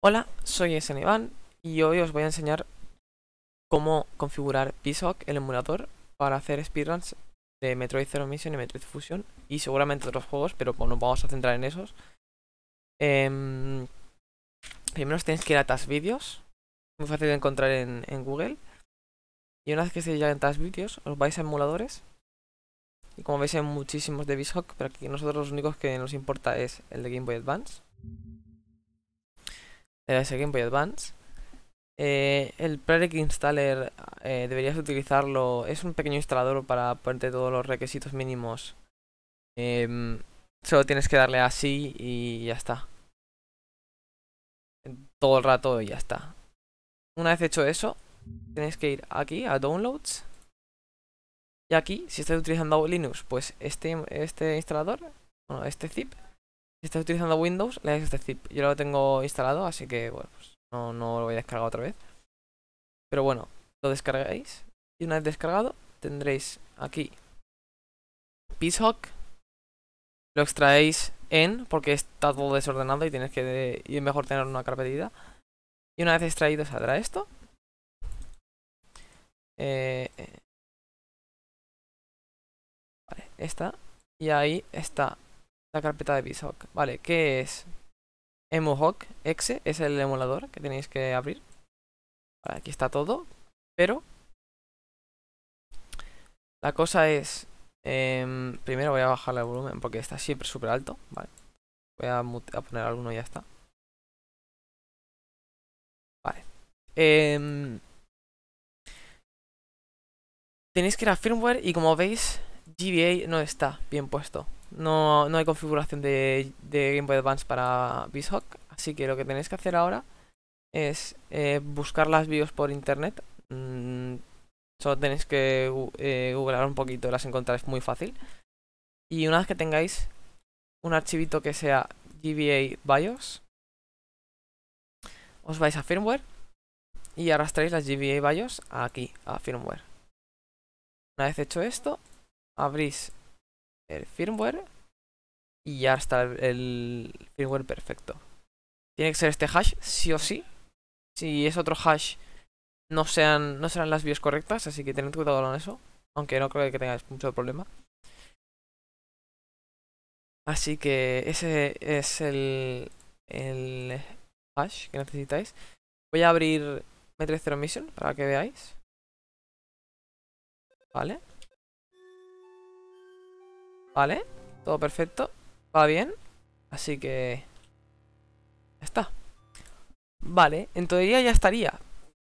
Hola, soy SNIVAN y hoy os voy a enseñar cómo configurar BizHawk, el emulador, para hacer speedruns de Metroid Zero Mission y Metroid Fusion y seguramente otros juegos, pero no nos vamos a centrar en esos. Em, primero tenéis que ir a Task Videos, muy fácil de encontrar en, Google. Y una vez que estéis ya en Task Videos, os vais a emuladores. Y como veis hay muchísimos de BizHawk, pero aquí nosotros los únicos que nos importa es el de Game Boy Advance de ese Advance. Eh, el Predic Installer eh, deberías utilizarlo. Es un pequeño instalador para ponerte todos los requisitos mínimos. Em, solo tienes que darle así y ya está. Todo el rato y ya está. Una vez hecho eso, tienes que ir aquí a Downloads. Y aquí, si estáis utilizando Linux, pues este, este instalador, este zip, si estás utilizando Windows, le das este zip. Yo lo tengo instalado, así que bueno, pues no, lo voy a descargar otra vez. Pero bueno, lo descargáis. Y una vez descargado, tendréis aquí PeaceHawk. Lo extraéis en, porque está todo desordenado y tienes que y es mejor tener una carpeta. Y una vez extraído saldrá esto. Eh, eh. vale, esta. Y ahí está la carpeta de bishawk, Vale, ¿qué es? emohawk Exe es el emulador que tenéis que abrir. Vale, aquí está todo. Pero la cosa es. Em, primero voy a bajar el volumen porque está siempre súper alto. Vale. Voy a, poner alguno y ya está. Vale. Eh, tenéis que ir a firmware y como veis, GBA no está bien puesto. No, no hay configuración de, Game Boy Advance para Bizhawk, así que lo que tenéis que hacer ahora es eh, buscar las BIOS por internet. Mm, solo tenéis que eh, googlear un poquito, las encontraréis muy fácil. Y una vez que tengáis un archivito que sea GBA BIOS, os vais a firmware y arrastráis las GBA BIOS aquí, a firmware. Una vez hecho esto, abrís el firmware y ya está el, firmware perfecto. Tiene que ser este hash, sí o sí. Si es otro hash, no, sean, no serán las vías correctas, así que tened cuidado con eso. Aunque no creo que tengáis mucho problema. Así que ese es el, el hash que necesitáis. Voy a abrir M30 Mission para que veáis. Vale. Vale, todo perfecto. Va bien. Así que... Ya está. Vale, en teoría ya estaría.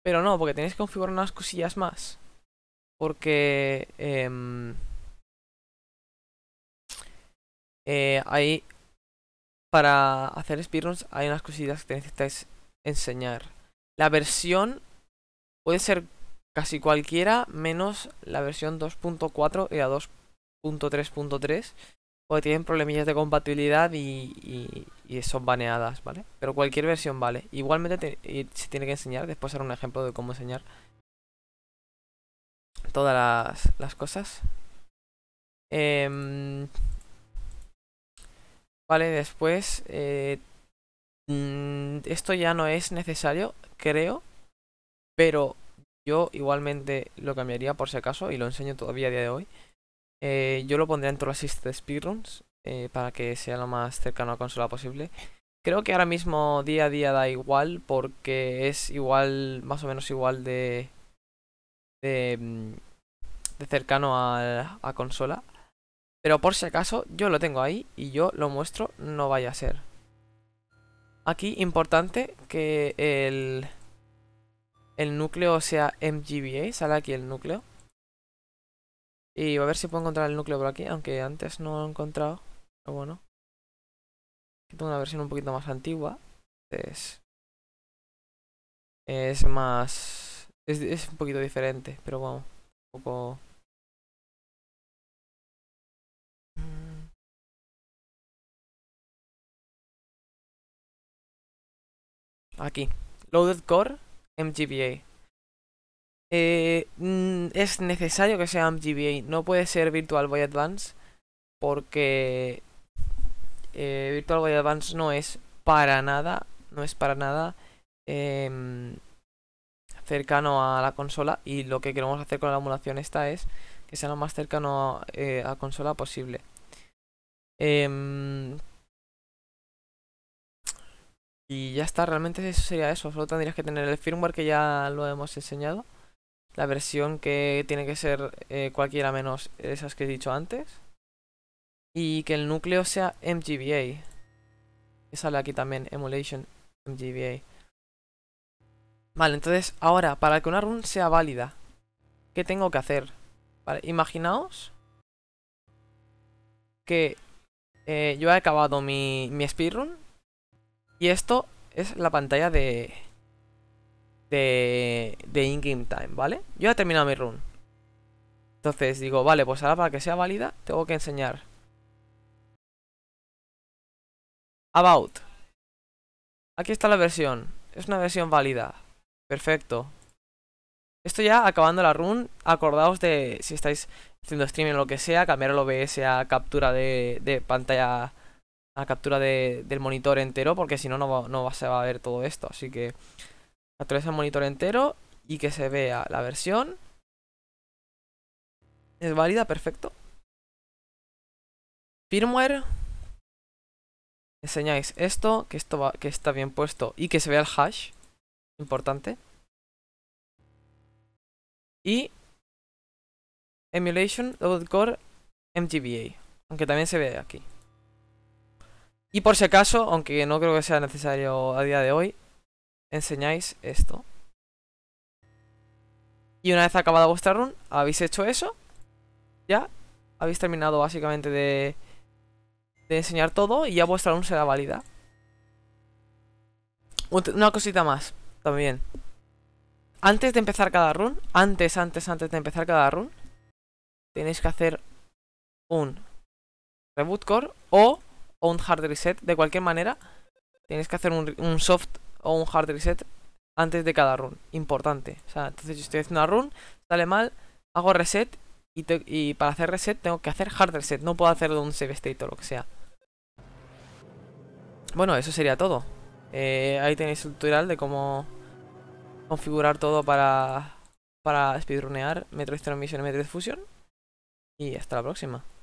Pero no, porque tenéis que configurar unas cosillas más. Porque... Em, eh, hay... Para hacer speedruns hay unas cosillas que necesitáis enseñar. La versión puede ser casi cualquiera menos la versión 2.4 y a .3.3 o tienen problemillas de compatibilidad y, son baneadas, ¿vale? Pero cualquier versión vale. Igualmente se tiene que enseñar, después haré un ejemplo de cómo enseñar todas las, las cosas. Eh, vale, después... Eh, mm, esto ya no es necesario, creo, pero yo igualmente lo cambiaría por si acaso y lo enseño todavía a día de hoy. Eh, yo lo pondría en todas las speedruns eh, para que sea lo más cercano a consola posible. Creo que ahora mismo día a día da igual porque es igual, más o menos igual de, de, mm, cercano a, consola. Pero por si acaso yo lo tengo ahí y yo lo muestro, no vaya a ser. Aquí importante que el, el núcleo sea MGBA, sale aquí el núcleo. Y a ver si puedo encontrar el núcleo por aquí, aunque antes no lo he encontrado. Pero bueno. Tengo una versión un poquito más antigua. Es, es más... Es, un poquito diferente, pero bueno, Un poco... Aquí. Loaded Core MGBA. Eh, mm, es necesario que sea AmpGBA, no puede ser Virtual Boy Advance, porque eh, Virtual Boy Advance no es para nada, no es para nada eh, cercano a la consola y lo que queremos hacer con la emulación esta es que sea lo más cercano eh, a, consola posible. Em, y ya está, realmente eso sería eso, solo tendrías que tener el firmware que ya lo hemos enseñado la versión que tiene que ser eh, cualquiera menos esas que he dicho antes. Y que el núcleo sea MGBA. Que sale aquí también, Emulation MGBA. Vale, entonces ahora, para que una run sea válida, ¿qué tengo que hacer? Vale, imaginaos que eh, yo he acabado mi, mi speedrun y esto es la pantalla de, de, de in-game time, ¿vale? Yo he terminado mi run. Entonces digo, vale, pues ahora para que sea válida tengo que enseñar. About. Aquí está la versión. Es una versión válida. Perfecto. Esto ya acabando la run, acordaos de si estáis haciendo streaming o lo que sea, cambiar el OBS a captura de, de pantalla, a captura del monitor entero, porque si no, no, no se va a ver todo esto. Así que través el monitor entero y que se vea la versión. Es válida, perfecto. Firmware. Enseñáis esto, que esto va, que está bien puesto y que se vea el hash. Importante. Y Emulation Load Core MGBA. Aunque también se ve aquí. Y por si acaso, aunque no creo que sea necesario a día de hoy, enseñáis esto. Y una vez acabada vuestra run, habéis hecho eso. Ya habéis terminado básicamente de, enseñar todo y ya vuestra run será válida. Una cosita más, también. Antes de empezar cada run, antes, antes, antes de empezar cada run, tenéis que hacer un reboot core o, un hard reset. De cualquier manera, tenéis que hacer un, un soft o un hard reset antes de cada run. Importante. O sea, entonces yo estoy haciendo una run, sale mal, hago reset y, y para hacer reset tengo que hacer hard reset. No puedo hacer un save state o lo que sea. Bueno, eso sería todo. Eh, ahí tenéis el tutorial de cómo configurar todo para, para speedrunear Metroid Transmission y de Fusion. Y hasta la próxima.